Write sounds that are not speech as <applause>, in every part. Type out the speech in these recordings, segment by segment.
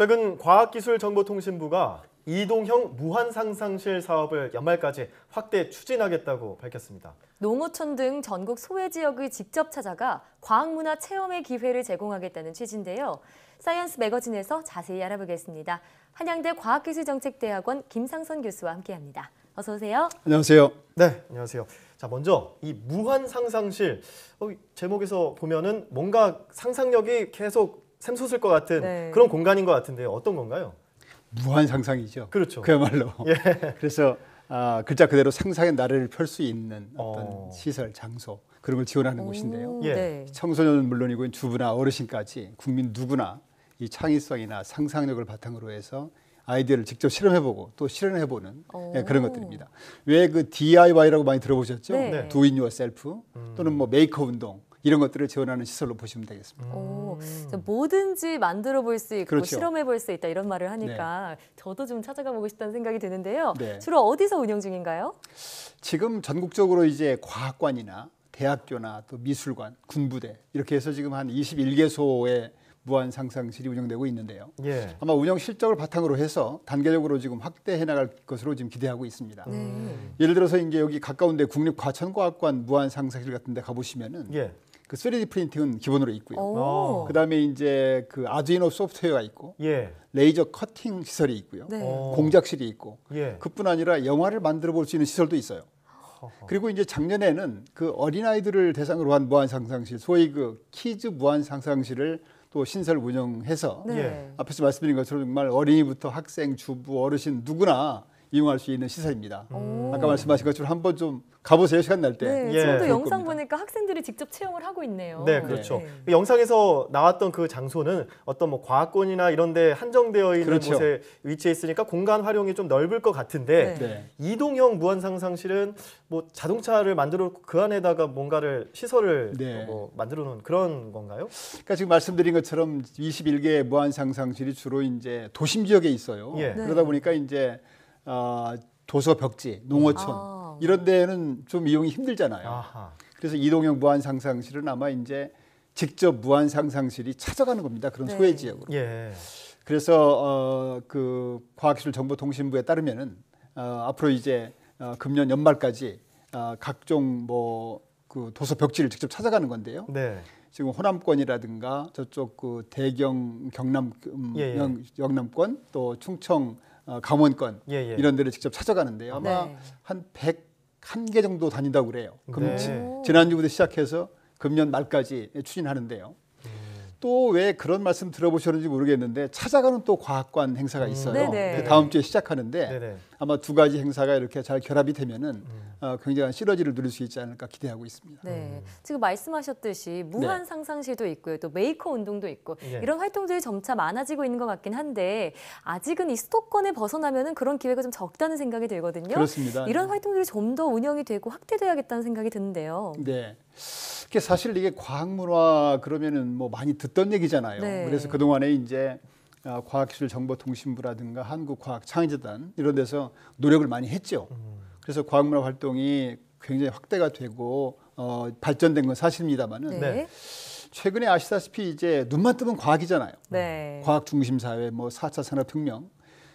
최근 과학기술정보통신부가 이동형 무한상상실 사업을 연말까지 확대 추진하겠다고 밝혔습니다. 농어촌 등 전국 소외 지역을 직접 찾아가 과학문화 체험의 기회를 제공하겠다는 취지인데요. 사이언스 매거진에서 자세히 알아보겠습니다. 한양대 과학기술정책대학원 김상선 교수와 함께합니다. 어서 오세요. 안녕하세요. 네, 안녕하세요. 자, 먼저 이 무한상상실 어, 제목에서 보면은 뭔가 상상력이 계속 샘솟을 것 같은 네. 그런 공간인 것 같은데 어떤 건가요? 무한 상상이죠. 그렇죠. 그야말로. <laughs> 예. <laughs> 그래서 아, 글자 그대로 상상의 나래를 펼 수 있는 어. 어떤 어. 시설, 장소 그런 걸 지원하는 오, 곳인데요. 예. 네. 청소년은 물론이고 주부나 어르신까지 국민 누구나 이 창의성이나 상상력을 바탕으로 해서 아이디어를 직접 실험해보고 또 실현해보는 어. 예, 그런 것들입니다. 왜 그 DIY라고 많이 들어보셨죠? 네. 네. Do it yourself 음. 또는 뭐 메이커 운동 이런 것들을 지원하는 시설로 보시면 되겠습니다. 오, 음. 뭐든지 만들어 볼 수 있고 그렇죠. 실험해 볼 수 있다 이런 말을 네. 하니까 네. 저도 좀 찾아가 보고 싶다는 생각이 드는데요. 네. 주로 어디서 운영 중인가요? 지금 전국적으로 이제 과학관이나 대학교나 또 미술관, 군부대 이렇게 해서 지금 한 21개소의 무한 상상실이 운영되고 있는데요. 예. 아마 운영 실적을 바탕으로 해서 단계적으로 지금 확대해 나갈 것으로 지금 기대하고 있습니다. 네. 예를 들어서 이제 여기 가까운데 국립과천과학관 무한 상상실 같은 데 가보시면은 예. 그 3D 프린팅은 기본으로 있고요. 그다음에 이제 그 아두이노 소프트웨어가 있고 예. 레이저 커팅 시설이 있고요. 네. 어. 공작실이 있고 예. 그뿐 아니라 영화를 만들어 볼 수 있는 시설도 있어요. 그리고 이제 작년에는 그 어린아이들을 대상으로 한 무한 상상실, 소위 그 키즈 무한 상상실을 또 신설 운영해서 네. 예. 앞에서 말씀드린 것처럼 정말 어린이부터 학생, 주부, 어르신 누구나 이용할 수 있는 시설입니다. 음. 아까 말씀하신 것처럼 한번 좀 가보세요 시간 날 때. 네, 예. 지금도 영상 겁니다. 보니까 학생들이 직접 체험을 하고 있네요. 네, 그렇죠. 네. 그 영상에서 나왔던 그 장소는 어떤 뭐 과학권이나 이런데 한정되어 있는 그렇죠. 곳에 위치해 있으니까 공간 활용이 좀 넓을 것 같은데 네. 네. 이동형 무한상상실은 뭐 자동차를 만들어 그 안에다가 뭔가를 시설을 네. 뭐 만들어 놓은 그런 건가요? 그러니까 지금 말씀드린 것처럼 2 1개 무한상상실이 주로 이제 도심 지역에 있어요. 예. 네. 그러다 보니까 이제 어, 도서 벽지, 농어촌 아. 음. 이런 데는 좀 이용이 힘들잖아요. 아하. 그래서 이동형 무한 상상실은 아마 이제 직접 무한 상상실이 찾아가는 겁니다. 그런 네. 소외 지역으로. 예. 그래서 어그 과학기술정보통신부에 따르면은 어, 앞으로 이제 어, 금년 연말까지 어, 각종 뭐 그 도서 벽지를 직접 찾아가는 건데요. 네. 지금 호남권이라든가 저쪽 그 대경 경남 음, 예, 예. 영남권 또 충청 강원권 어, 예, 예. 이런 데를 직접 찾아가는데 아마 네. 한 101개 정도 다닌다고 그래요. 금, 네. 지, 지난주부터 시작해서 금년 말까지 추진하는데요. 또왜 그런 말씀 들어보셨는지 모르겠는데 찾아가는 또 과학관 행사가 음. 있어요. 음, 다음 주에 시작하는데 네네. 아마 두 가지 행사가 이렇게 잘 결합이 되면은 음. 어, 굉장한 시너지를 누릴 수 있지 않을까 기대하고 있습니다. 네, 음. 지금 말씀하셨듯이 무한 네. 상상실도 있고요, 또 메이커 운동도 있고 네. 이런 활동들이 점차 많아지고 있는 것 같긴 한데 아직은 이 수도권에 벗어나면은 그런 기회가 좀 적다는 생각이 들거든요. 그렇습니다. 이런 네. 활동들이 좀 더 운영이 되고 확대돼야겠다는 생각이 드는데요. 네. 특히 사실 이게 과학문화 그러면은 뭐 많이 듣던 얘기잖아요. 네. 그래서 그 동안에 이제 아, 과학기술정보통신부라든가 한국과학창의재단 이런 데서 노력을 많이 했죠. 음. 그래서 과학문화 활동이 굉장히 확대가 되고 어, 발전된 건 사실입니다만은 네. 최근에 아시다시피 이제 눈만 뜨면 과학이잖아요. 네. 과학 중심 사회, 뭐 4차 산업혁명.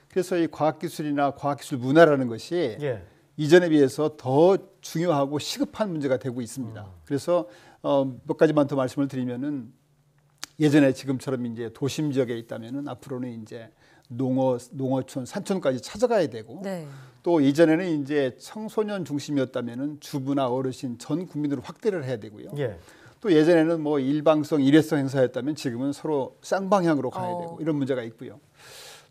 그래서 이 과학기술이나 과학기술 문화라는 것이 예. 이전에 비해서 더 중요하고 시급한 문제가 되고 있습니다. 음. 그래서 어, 몇 가지만 더 말씀을 드리면은 예전에 지금처럼 이제 도심 지역에 있다면은 앞으로는 이제 농어 농어촌 산촌까지 찾아가야 되고 네. 또 예전에는 이제 청소년 중심이었다면은 주부나 어르신 전 국민으로 확대를 해야 되고요. 예. 또 예전에는 뭐 일방성 일회성 행사였다면 지금은 서로 쌍방향으로 가야 어. 되고 이런 문제가 있고요.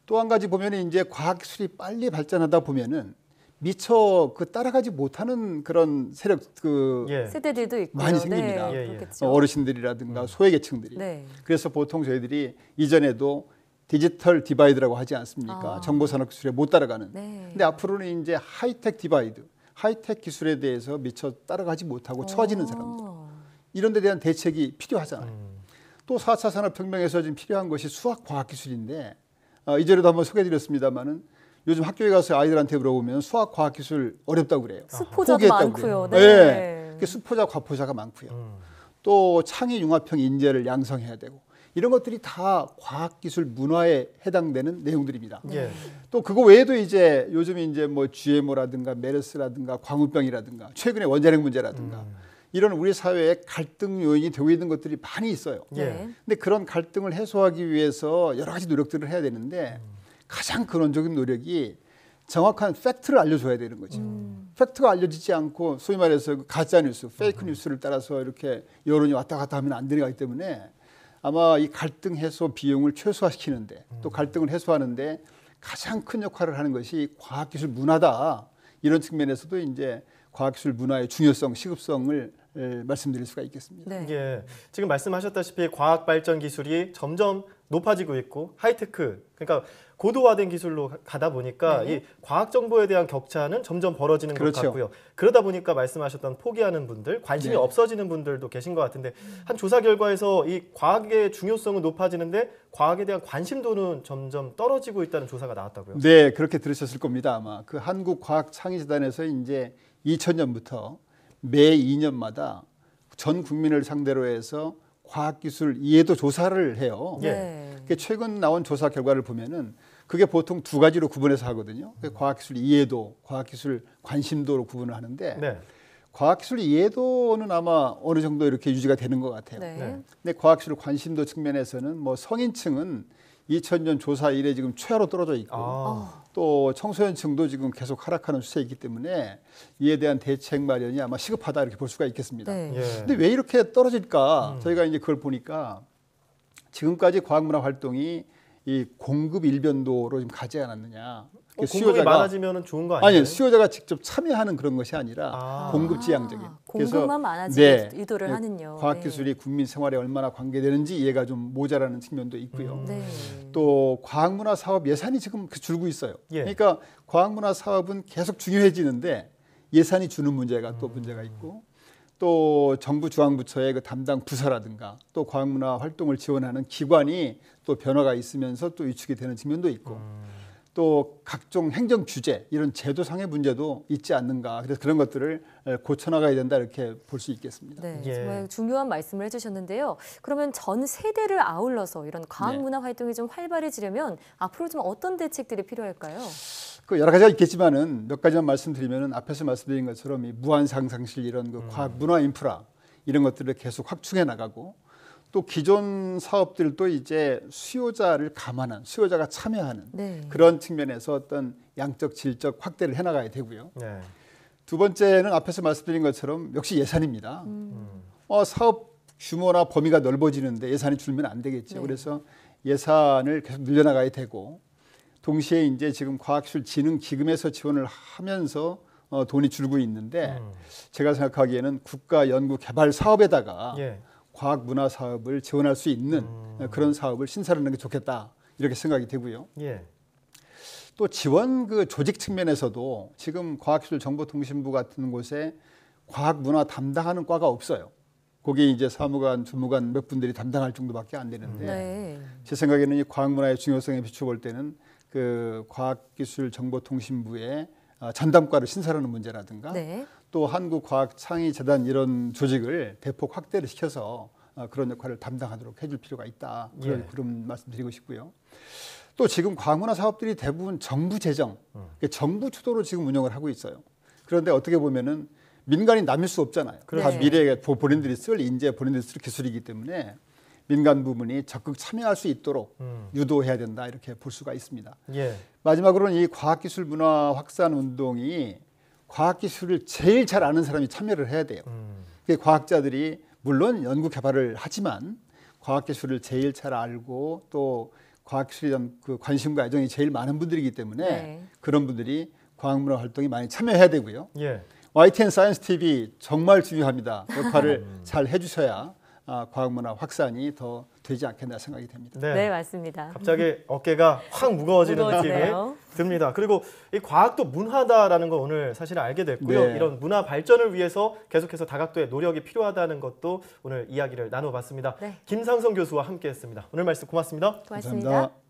또 한 가지 보면은 이제 과학 기술이 빨리 발전하다 보면은 미처 그 따라가지 못하는 그런 세력 그 예. 세대들도 있고 많이 네, 생깁니다. 네, 그렇겠죠. 어르신들이라든가 음. 소외계층들이. 네. 그래서 보통 저희들이 이전에도 디지털 디바이드라고 하지 않습니까? 아. 정보산업 기술에 못 따라가는. 네. 근데 앞으로는 이제 하이텍 디바이드, 하이텍 기술에 대해서 미처 따라가지 못하고 어. 처지는 사람들. 이런 데 대한 대책이 필요하잖아요. 음. 또 4차 산업혁명에서 지금 필요한 것이 수학 과학 기술인데 어, 이전에도 한번 소개해드렸습니다마는 요즘 학교에 가서 아이들한테 물어보면 수학, 과학, 기술 어렵다고 그래요. 수포자도 많고요. 네. 네. 네. 수포자, 과포자가 많고요. 음. 또 창의 융합형 인재를 양성해야 되고 이런 것들이 다 과학기술 문화에 해당되는 내용들입니다. 예. 또 그거 외에도 이제 요즘 이제 뭐 GMO라든가 메르스라든가 광우병이라든가 최근에 원자력 문제라든가 음. 이런 우리 사회의 갈등 요인이 되고 있는 것들이 많이 있어요. 예. 네. 근데 그런 갈등을 해소하기 위해서 여러 가지 노력들을 해야 되는데 음. 가장 근원적인 노력이 정확한 팩트를 알려줘야 되는 거죠. 음. 팩트가 알려지지 않고 소위 말해서 그 가짜 뉴스, 페이크 음. 뉴스를 따라서 이렇게 여론이 왔다 갔다 하면 안 되기 는거 때문에 아마 이 갈등 해소 비용을 최소화시키는데 또 음. 갈등을 해소하는데 가장 큰 역할을 하는 것이 과학기술 문화다. 이런 측면에서도 이제 과학기술 문화의 중요성, 시급성을 말씀드릴 수가 있겠습니다. 네. 예, 지금 말씀하셨다시피 과학 발전 기술이 점점 높아지고 있고 하이테크 그러니까 고도화된 기술로 가다 보니까 네. 이 과학 정보에 대한 격차는 점점 벌어지는 그렇죠. 것 같고요. 그러다 보니까 말씀하셨던 포기하는 분들, 관심이 네. 없어지는 분들도 계신 것 같은데 한 조사 결과에서 이 과학의 중요성은 높아지는데 과학에 대한 관심도는 점점 떨어지고 있다는 조사가 나왔다고요. 네, 그렇게 들으셨을 겁니다. 아마 그 한국 과학 창의재단에서 이제 2000년부터 매 2년마다 전 국민을 상대로 해서 과학기술 이해도 조사를 해요. 네. 최근 나온 조사 결과를 보면은 그게 보통 두 가지로 구분해서 하거든요. 과학기술 이해도, 과학기술 관심도로 구분을 하는데 네. 과학기술 이해도는 아마 어느 정도 이렇게 유지가 되는 것 같아요. 네. 근데 과학기술 관심도 측면에서는 뭐 성인층은 2000년 조사 이래 지금 최하로 떨어져 있고 아. 또 청소년층도 지금 계속 하락하는 추세이기 때문에 이에 대한 대책 마련이 아마 시급하다 이렇게 볼 수가 있겠습니다. 네. 예. 근데 왜 이렇게 떨어질까? 음. 저희가 이제 그걸 보니까 지금까지 과학문화 활동이 이 공급 일변도로 좀 가지 않았느냐. 어, 수요자가 많아지면 좋은 거 아니에요? 아니 수요자가 직접 참여하는 그런 것이 아니라 아. 공급지향적인. 아, 공급만 많아지는 네, 의도를 그 하는요. 네. 과학기술이 네. 국민 생활에 얼마나 관계되는지 이해가 좀 모자라는 측면도 있고요. 음. 네. 또 과학문화 사업 예산이 지금 그 줄고 있어요. 예. 그러니까 과학문화 사업은 계속 중요해지는데 예산이 주는 문제가 음. 또 문제가 있고 또 정부 중앙부처의 그 담당 부서라든가 또 과학문화 활동을 지원하는 기관이 또 변화가 있으면서 또 위축이 되는 측면도 있고 음. 또 각종 행정 규제 이런 제도상의 문제도 있지 않는가 그래서 그런 것들을 고쳐나가야 된다 이렇게 볼 수 있겠습니다. 네, 예. 정말 중요한 말씀을 해주셨는데요. 그러면 전 세대를 아울러서 이런 과학 네. 문화 활동이 좀 활발해지려면 앞으로 좀 어떤 대책들이 필요할까요? 그 여러 가지가 있겠지만은 몇 가지만 말씀드리면은 앞에서 말씀드린 것처럼 이 무한 상상실 이런 그 음. 과학 문화 인프라 이런 것들을 계속 확충해 나가고 또 기존 사업들도 이제 수요자를 감안한 수요자가 참여하는 네. 그런 측면에서 어떤 양적 질적 확대를 해나가야 되고요. 네. 두 번째는 앞에서 말씀드린 것처럼 역시 예산입니다. 음. 음. 어, 사업 규모나 범위가 넓어지는데 예산이 줄면 안 되겠죠. 네. 그래서 예산을 계속 늘려나가야 되고 동시에 이제 지금 과학술진흥기금에서 지원을 하면서 어, 돈이 줄고 있는데 음. 제가 생각하기에는 국가 연구 개발 사업에다가 예. 과학 문화 사업을 지원할 수 있는 음. 그런 사업을 신설하는 게 좋겠다 이렇게 생각이 되고요. 예. 또 지원 그 조직 측면에서도 지금 과학기술정보통신부 같은 곳에 과학 문화 담당하는 과가 없어요. 거기 이제 사무관, 주무관 몇 분들이 담당할 정도밖에 안 되는데 음. 네. 제 생각에는 이 과학 문화의 중요성에 비추어 볼 때는 그 과학기술정보통신부에 아, 전담과를 신설하는 문제라든가 네. 또 한국과학창의재단 이런 조직을 대폭 확대를 시켜서 아, 그런 역할을 담당하도록 해줄 필요가 있다 그런, 예. 그런 말씀드리고 싶고요. 또 지금 과학문화 사업들이 대부분 정부 재정, 음. 그러니까 정부 주도로 지금 운영을 하고 있어요. 그런데 어떻게 보면은 민간이 남일 수 없잖아요. 그렇죠. 다 네. 미래에 본인들이 쓸 인재, 본인들이 쓸 기술이기 때문에 민간 부문이 적극 참여할 수 있도록 음. 유도해야 된다 이렇게 볼 수가 있습니다. 예. 마지막으로는 이 과학기술 문화 확산 운동이 과학기술을 제일 잘 아는 사람이 참여를 해야 돼요. 음. 과학자들이 물론 연구 개발을 하지만 과학기술을 제일 잘 알고 또 과학기술에 대한 그 관심과 애정이 제일 많은 분들이기 때문에 네. 그런 분들이 과학문화 활동에 많이 참여해야 되고요. 예. YTN 사이언스 TV 정말 중요합니다. 역할을 음. 잘 해주셔야 아, 과학문화 확산이 더 되지 않겠나 생각이 됩니다. 네, 네 맞습니다. 갑자기 <laughs> 어깨가 확 무거워지는 느낌이 듭니다. 그리고 이 과학도 문화다라는 거 오늘 사실 알게 됐고요. 네. 이런 문화 발전을 위해서 계속해서 다각도의 노력이 필요하다는 것도 오늘 이야기를 나눠봤습니다. 네. 김상성 교수와 함께했습니다. 오늘 말씀 고맙습니다. 고맙습니다. 감사합니다.